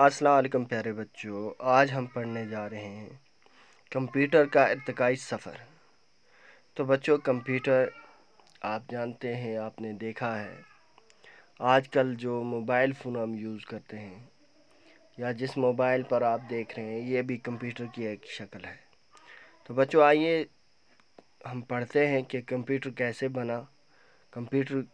असलकम प्यारे बच्चों आज हम पढ़ने जा रहे हैं कंप्यूटर का इरतकाई सफ़र तो बच्चों कंप्यूटर आप जानते हैं आपने देखा है आजकल जो मोबाइल फ़ोन हम यूज़ करते हैं या जिस मोबाइल पर आप देख रहे हैं ये भी कंप्यूटर की एक शक्ल है तो बच्चों आइए हम पढ़ते हैं कि कंप्यूटर कैसे बना कंप्यूटर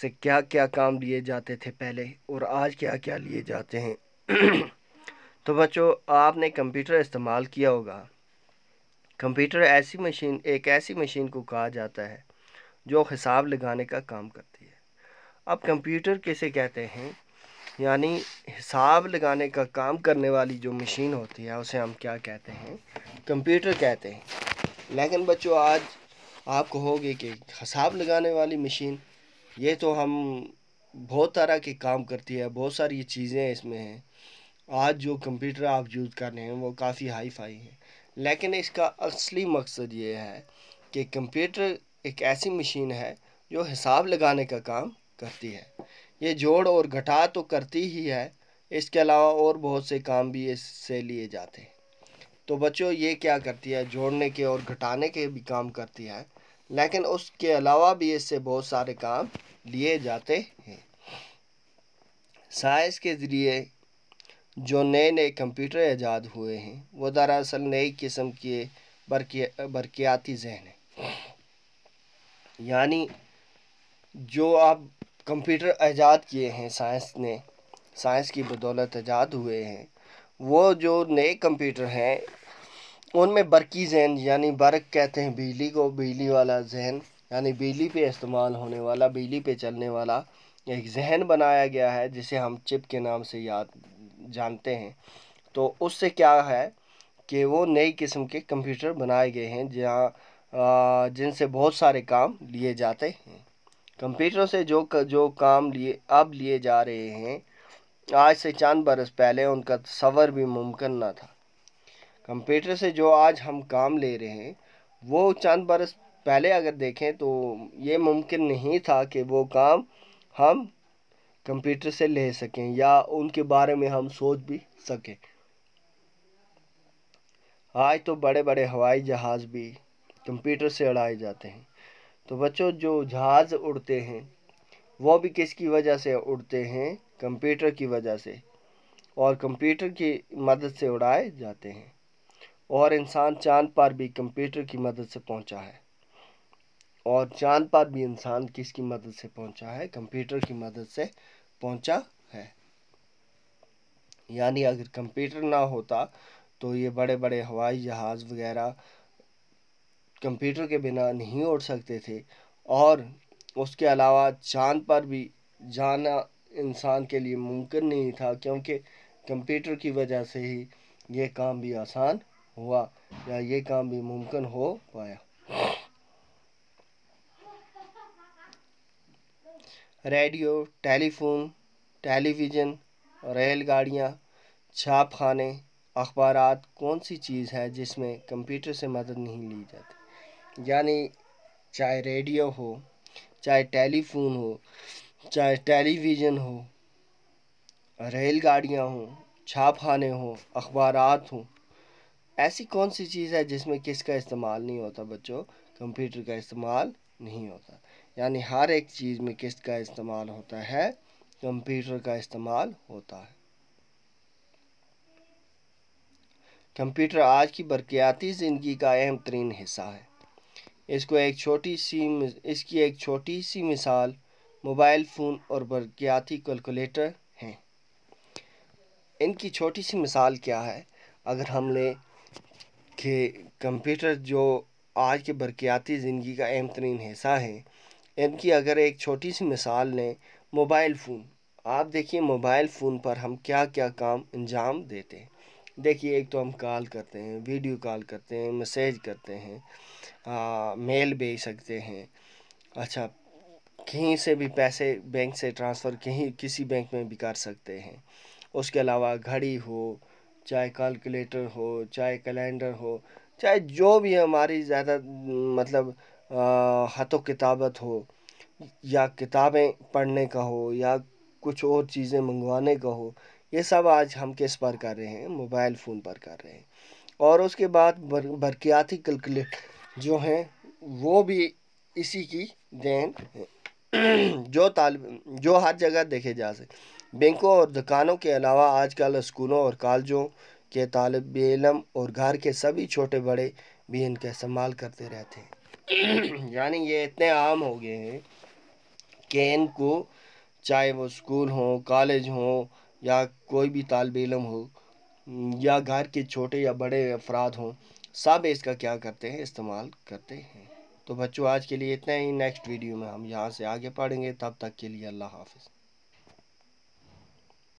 से क्या क्या काम लिए जाते थे पहले और आज क्या क्या लिए जाते हैं तो बच्चों आपने कंप्यूटर इस्तेमाल किया होगा कंप्यूटर ऐसी मशीन एक ऐसी मशीन को कहा जाता है जो हिसाब लगाने का काम करती है अब कंप्यूटर किसे कहते हैं यानी हिसाब लगाने का काम करने वाली जो मशीन होती है उसे हम क्या कहते हैं कंप्यूटर कहते हैं लेकिन बच्चों आज आप कहोगे कि हिसाब लगाने वाली मशीन ये तो हम बहुत तरह के काम करती है बहुत सारी चीज़ें इसमें हैं आज जो कंप्यूटर आप यूज़ कर रहे हैं वो काफ़ी हाई फाई है लेकिन इसका असली मकसद ये है कि कंप्यूटर एक ऐसी मशीन है जो हिसाब लगाने का काम करती है ये जोड़ और घटा तो करती ही है इसके अलावा और बहुत से काम भी इससे लिए जाते हैं तो बच्चों ये क्या करती है जोड़ने के और घटाने के भी काम करती है लेकिन उसके अलावा भी इससे बहुत सारे काम लिए जाते हैं साइंस के ज़रिए जो नए नए कंप्यूटर ईजाद हुए हैं वो दरअसल नई किस्म के बरकियाती जहन है यानी जो आप कंप्यूटर ईजाद किए हैं साइंस ने साइंस की बदौलत ईजाद हुए हैं वो जो नए कंप्यूटर हैं उनमें बरकी जहन यानी बर्क कहते हैं बिजली को बिजली वाला जहन यानी बिजली पे इस्तेमाल होने वाला बिजली पे चलने वाला एक जहन बनाया गया है जिसे हम चिप के नाम से याद जानते हैं तो उससे क्या है कि वो नई किस्म के कंप्यूटर बनाए गए हैं जहाँ जिनसे बहुत सारे काम लिए जाते हैं कंप्यूटरों से जो जो काम लिए अब लिए जा रहे हैं आज से चंद बरस पहले उनका तस्वर भी मुमकिन ना था कंप्यूटर से जो आज हम काम ले रहे हैं वो चंद बरस पहले अगर देखें तो ये मुमकिन नहीं था कि वो काम हम कंप्यूटर से ले सकें या उनके बारे में हम सोच भी सकें आज तो बड़े बड़े हवाई जहाज़ भी कंप्यूटर से उड़ाए जाते हैं तो बच्चों जो जहाज़ उड़ते हैं वो भी किसकी वजह से उड़ते हैं कंप्यूटर की वजह से और कंप्यूटर की मदद से उड़ाए जाते हैं और इंसान चांद पर भी कंप्यूटर की मदद से पहुंचा है और चांद पर भी इंसान किसकी मदद से पहुंचा है कंप्यूटर की मदद से पहुंचा है यानी अगर कंप्यूटर ना होता तो ये बड़े बड़े हवाई जहाज़ वगैरह कंप्यूटर के बिना नहीं उड़ सकते थे और उसके अलावा चांद पर भी जाना इंसान के लिए मुमकिन नहीं था क्योंकि कंप्यूटर की वजह से ही ये काम भी आसान हुआ या ये काम भी मुमकिन हो पाया रेडियो टेलीफोन टेलीविज़न रेलगाड़ियाँ छापखाने अखबार कौन सी चीज़ है जिसमें कंप्यूटर से मदद नहीं ली जाती यानी चाहे रेडियो हो चाहे टेलीफोन हो चाहे टेलीविज़न हो रेलगाड़ियाँ हों छापखाने हों अखबार हों ऐसी कौन सी चीज़ है जिसमें किसका इस्तेमाल नहीं होता बच्चों कंप्यूटर का इस्तेमाल नहीं होता यानी हर एक चीज़ में किस का इस्तेमाल होता है कंप्यूटर का इस्तेमाल होता है कंप्यूटर आज की बरकियाती ज़िंदगी का अहम तरीन हिस्सा है इसको एक छोटी सी इसकी एक छोटी सी मिसाल मोबाइल फ़ोन और बरकियाती कैलकुलेटर हैं इनकी छोटी सी मिसाल क्या है अगर हमने कि कंप्यूटर जो आज के बरकियाती ज़िंदगी का अहम तरीन हिस्सा है इनकी अगर एक छोटी सी मिसाल लें मोबाइल फ़ोन आप देखिए मोबाइल फ़ोन पर हम क्या क्या काम अंजाम देते हैं देखिए एक तो हम कॉल करते हैं वीडियो कॉल करते हैं मैसेज करते हैं आ, मेल भेज सकते हैं अच्छा कहीं से भी पैसे बैंक से ट्रांसफ़र कहीं किसी बैंक में भी कर सकते हैं उसके अलावा घड़ी हो चाहे कैलकुलेटर हो चाहे कैलेंडर हो चाहे जो भी हमारी ज़्यादा मतलब हतो किताबत हो या किताबें पढ़ने का हो या कुछ और चीज़ें मंगवाने का हो ये सब आज हम किस पर कर रहे हैं मोबाइल फ़ोन पर कर रहे हैं और उसके बाद बर, बरकियाती कैलकुलेट जो हैं वो भी इसी की देन है जो तालब जो हर जगह देखे जा सके बैंकों और दुकानों के अलावा आजकल स्कूलों और कॉलेजों के तालब इलम और घर के सभी छोटे बड़े भी इनका इस्तेमाल करते रहते हैं यानी ये इतने आम हो गए हैं कि इनको चाहे वो स्कूल हो कॉलेज हो या कोई भी तालब इलम हो या घर के छोटे या बड़े अफराद हों सब इसका क्या करते हैं इस्तेमाल करते हैं तो बच्चों आज के लिए इतना ही नेक्स्ट वीडियो में हम यहाँ से आगे पढ़ेंगे तब तक के लिए अल्लाह हाफिज़